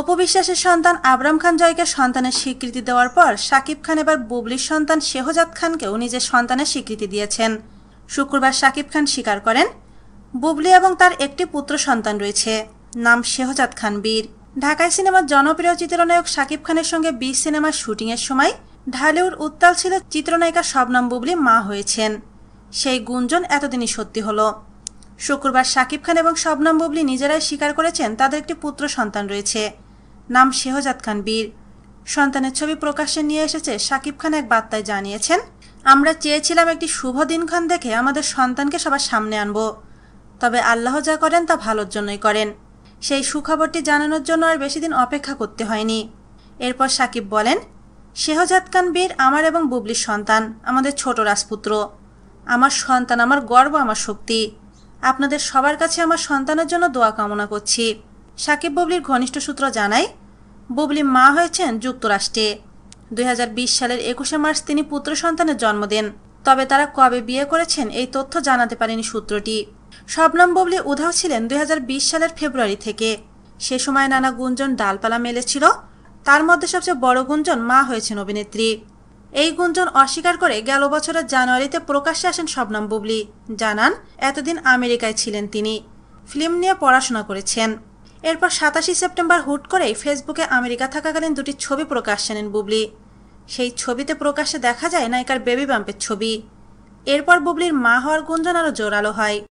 অপবিশ্বাসের সন্তান আবরাম খান জয়কে সন্তানের স্বীকৃতি দেওয়ার পর সাকিব খান এবার বুবলির সন্তান শেহজাদ খানকেও নিজের সন্তানের স্বীকৃতি দিয়েছেন শুক্রবার সাকিব খান স্বীকার করেন বুবলি এবং তার একটি পুত্র সন্তান রয়েছে নাম শেহজাদ খান বীর ঢাকায় সিনেমার জনপ্রিয় চিত্রনায়ক সাকিব খানের সঙ্গে বিশ সিনেমার শুটিংয়ের সময় ঢালিউড উত্তাল ছিল চিত্রনায়িকা শবনম বুবলি মা হয়েছেন সেই গুঞ্জন এতদিনই সত্যি হল শুক্রবার সাকিব খান এবং শবনম বুবলি নিজেরাই স্বীকার করেছেন তাদের একটি পুত্র সন্তান রয়েছে নাম শেহজাদ খান বীর সন্তানের ছবি প্রকাশ্যে নিয়ে এসেছে সাকিব খান এক বার্তায় জানিয়েছেন আমরা চেয়েছিলাম একটি শুভ দিনক্ষণ দেখে আমাদের সন্তানকে সবার সামনে আনব তবে আল্লাহ যা করেন তা ভালোর জন্যই করেন সেই সুখবরটি জানানোর জন্য আর বেশি দিন অপেক্ষা করতে হয়নি এরপর সাকিব বলেন শেহজাদ খান বীর আমার এবং বুবলির সন্তান আমাদের ছোট রাজপুত্র আমার সন্তান আমার গর্ব আমার শক্তি আপনাদের সবার কাছে আমার সন্তানের জন্য দোয়া কামনা করছি সাকিব ববলির ঘনিষ্ঠ সূত্র জানায় ববলি মা হয়েছেন যুক্তরাষ্ট্রে দুই সালের একুশে মার্চ তিনি পুত্র সন্তানের জন্ম দেন তবে তারা কবে বিয়ে করেছেন এই তথ্য জানাতে পারেনি সূত্রটি শবনম ববলি উধাও ছিলেন দুই সালের ফেব্রুয়ারি থেকে সে সময় নানা গুঞ্জন ডালপালা মেলেছিল তার মধ্যে সবচেয়ে বড় গুঞ্জন মা হয়েছেন অভিনেত্রী এই গুঞ্জন অস্বীকার করে গেল বছরের জানুয়ারিতে প্রকাশ্যে আসেন শবনম বুবলি জানান এতদিন আমেরিকায় ছিলেন তিনি ফিল্ম নিয়ে পড়াশোনা করেছেন এরপর সাতাশি সেপ্টেম্বর হুট করেই ফেসবুকে আমেরিকা থাকাকালীন দুটি ছবি প্রকাশ্যে নেন বুবলি সেই ছবিতে প্রকাশ্যে দেখা যায় নায়িকার বেবি বাম্পের ছবি এরপর বুবলির মা হওয়ার গুঞ্জন আরও জোরালো হয়